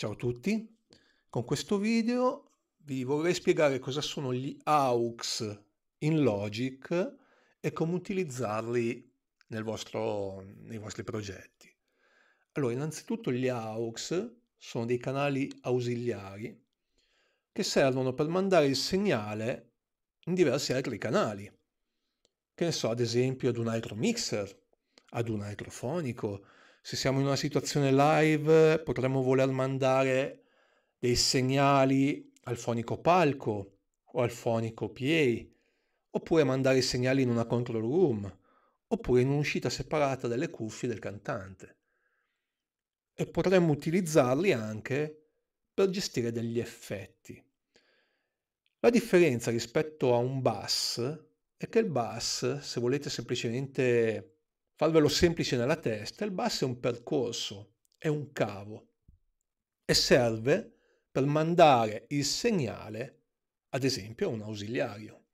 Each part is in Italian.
Ciao a tutti, con questo video vi vorrei spiegare cosa sono gli AUX in Logic e come utilizzarli vostro, nei vostri progetti. Allora, innanzitutto gli AUX sono dei canali ausiliari che servono per mandare il segnale in diversi altri canali. Che ne so, ad esempio ad un altro mixer, ad un altro fonico, se siamo in una situazione live potremmo voler mandare dei segnali al fonico palco o al fonico PA, oppure mandare i segnali in una control room, oppure in un'uscita separata delle cuffie del cantante. E potremmo utilizzarli anche per gestire degli effetti. La differenza rispetto a un bus è che il bus, se volete semplicemente Farvelo semplice nella testa, il basso è un percorso, è un cavo e serve per mandare il segnale, ad esempio, a un ausiliario.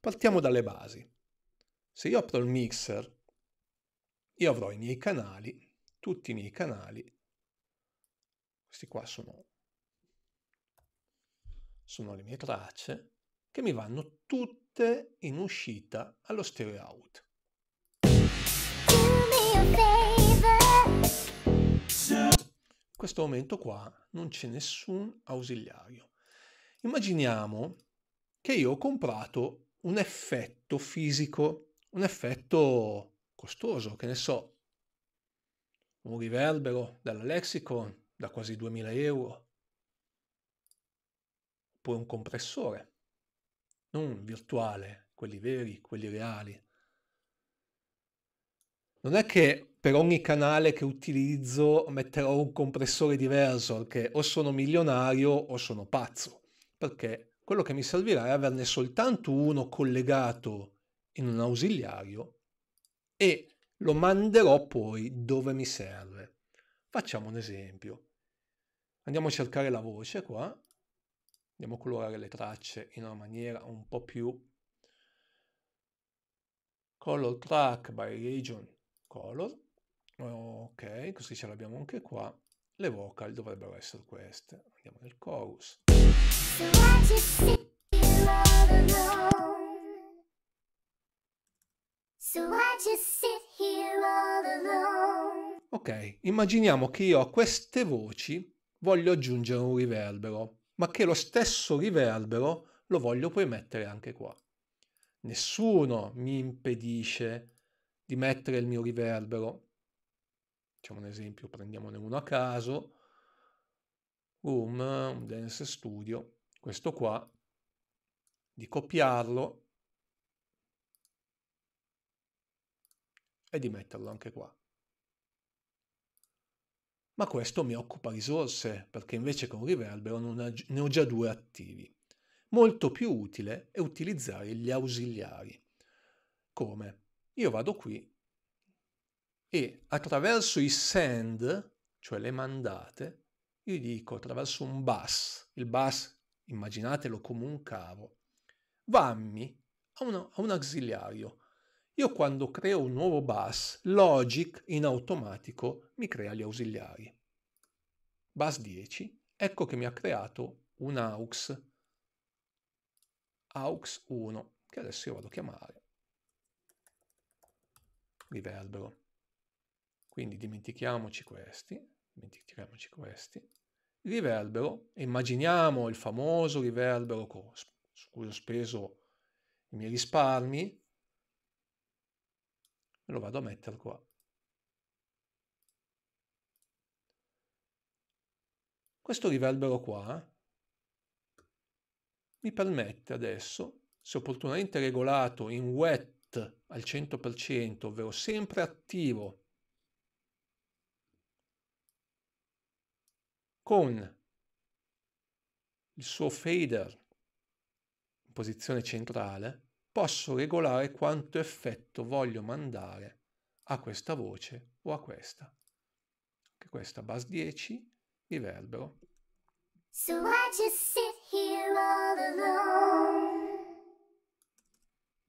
Partiamo dalle basi. Se io apro il mixer, io avrò i miei canali, tutti i miei canali, questi qua sono, sono le mie tracce, che mi vanno tutte in uscita allo stereo out. questo momento qua non c'è nessun ausiliario. Immaginiamo che io ho comprato un effetto fisico, un effetto costoso, che ne so, un riverbero dalla Lexicon da quasi 2000 euro, poi un compressore, non virtuale, quelli veri, quelli reali. Non è che per ogni canale che utilizzo metterò un compressore diverso perché o sono milionario o sono pazzo, perché quello che mi servirà è averne soltanto uno collegato in un ausiliario e lo manderò poi dove mi serve. Facciamo un esempio. Andiamo a cercare la voce qua, andiamo a colorare le tracce in una maniera un po' più color track by region color Ok, così ce l'abbiamo anche qua. Le vocal dovrebbero essere queste. Andiamo nel chorus. Ok, immaginiamo che io a queste voci voglio aggiungere un riverbero, ma che lo stesso riverbero lo voglio poi mettere anche qua. Nessuno mi impedisce di mettere il mio riverbero, facciamo un esempio, prendiamone uno a caso, room, un dance studio, questo qua, di copiarlo e di metterlo anche qua. Ma questo mi occupa risorse, perché invece con riverbero ne ho già due attivi. Molto più utile è utilizzare gli ausiliari. Come? Io vado qui e attraverso i send, cioè le mandate, io dico attraverso un bus, il bus immaginatelo come un cavo, vammi a, una, a un ausiliario. Io quando creo un nuovo bus, Logic in automatico mi crea gli ausiliari. Bus 10, ecco che mi ha creato un aux, aux 1, che adesso io vado a chiamare riverbero. Quindi dimentichiamoci questi, dimentichiamoci questi. Riverbero, immaginiamo il famoso riverbero su cui ho speso i miei risparmi, e lo vado a mettere qua. Questo riverbero qua mi permette adesso, se opportunamente regolato in wet al 100%, ovvero sempre attivo con il suo fader in posizione centrale, posso regolare quanto effetto voglio mandare a questa voce o a questa. Anche questa bus 10, riverbero. So I just sit here all alone.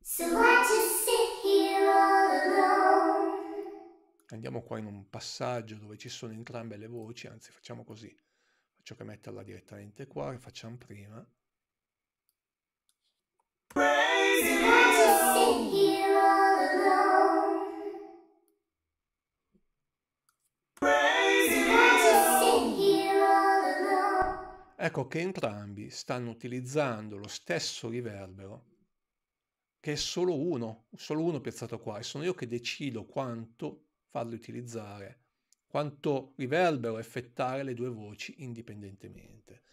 So I just sit here all alone andiamo qua in un passaggio dove ci sono entrambe le voci, anzi facciamo così, faccio che metterla direttamente qua, che facciamo prima. Ecco che entrambi stanno utilizzando lo stesso riverbero che è solo uno, solo uno piazzato qua e sono io che decido quanto farli utilizzare, quanto riverbero effettare le due voci indipendentemente.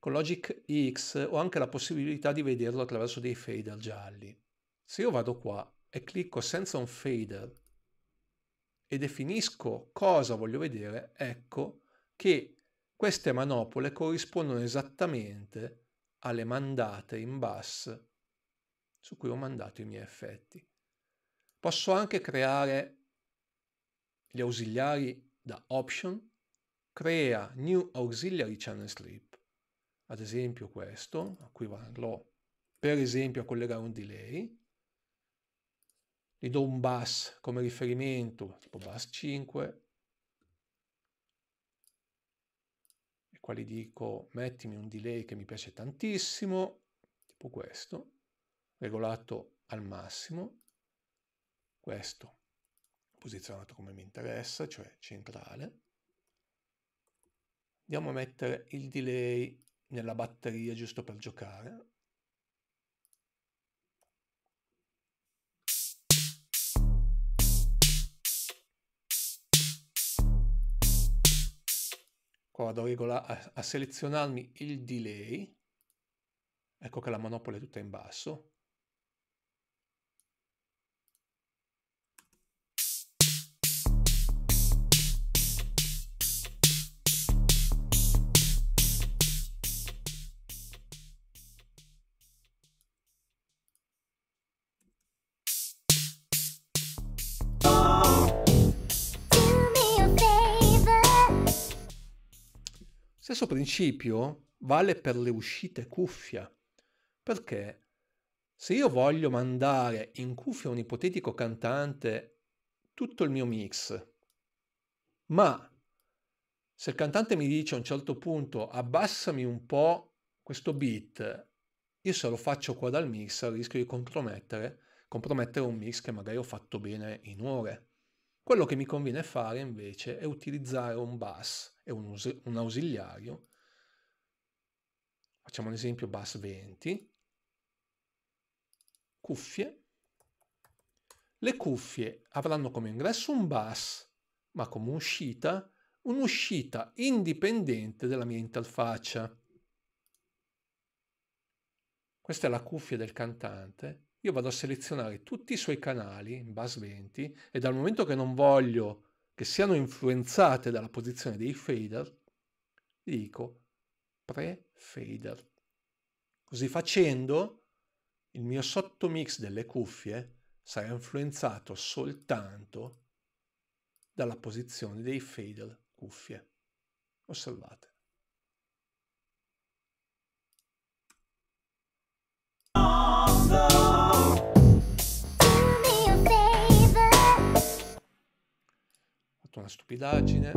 Con Logic X ho anche la possibilità di vederlo attraverso dei fader gialli. Se io vado qua e clicco senza un fader e definisco cosa voglio vedere, ecco che queste manopole corrispondono esattamente alle mandate in bus su cui ho mandato i miei effetti. Posso anche creare gli ausiliari da option, crea new auxiliary channel sleep, ad esempio questo, a cui andrò per esempio a collegare un delay, gli do un bus come riferimento, tipo bus 5, e qua gli dico mettimi un delay che mi piace tantissimo, tipo questo, regolato al massimo, questo posizionato come mi interessa, cioè centrale. Andiamo a mettere il delay nella batteria giusto per giocare. Qua vado a, regola, a, a selezionarmi il delay. Ecco che la manopola è tutta in basso. stesso principio vale per le uscite cuffia, perché se io voglio mandare in cuffia un ipotetico cantante tutto il mio mix, ma se il cantante mi dice a un certo punto abbassami un po' questo beat, io se lo faccio qua dal mix rischio di compromettere, compromettere un mix che magari ho fatto bene in ore. Quello che mi conviene fare invece è utilizzare un bass e un, un ausiliario. Facciamo un esempio bus 20, cuffie. Le cuffie avranno come ingresso un bus, ma come uscita un'uscita indipendente dalla mia interfaccia. Questa è la cuffia del cantante. Io vado a selezionare tutti i suoi canali in bus 20 e dal momento che non voglio che siano influenzate dalla posizione dei fader, dico pre-fader. Così facendo, il mio sottomix delle cuffie sarà influenzato soltanto dalla posizione dei fader cuffie. Osservate. Oh, no. tutta una stupidaggine.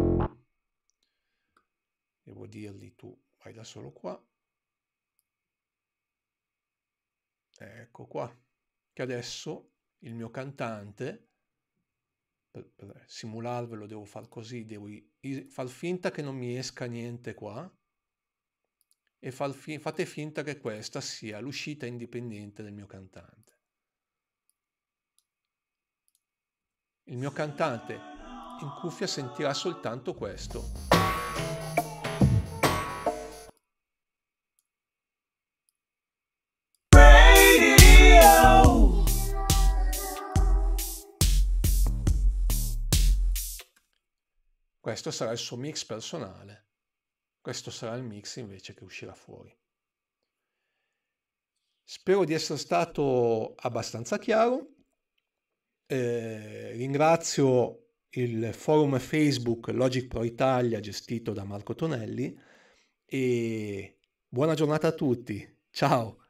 Devo dirgli tu vai da solo qua. Ecco qua. Che adesso il mio cantante, per, per simularvelo devo far così, devo far finta che non mi esca niente qua e fi fate finta che questa sia l'uscita indipendente del mio cantante. Il mio cantante in cuffia sentirà soltanto questo. Questo sarà il suo mix personale, questo sarà il mix invece che uscirà fuori. Spero di essere stato abbastanza chiaro. Eh, ringrazio il forum Facebook Logic Pro Italia gestito da Marco Tonelli e buona giornata a tutti. Ciao!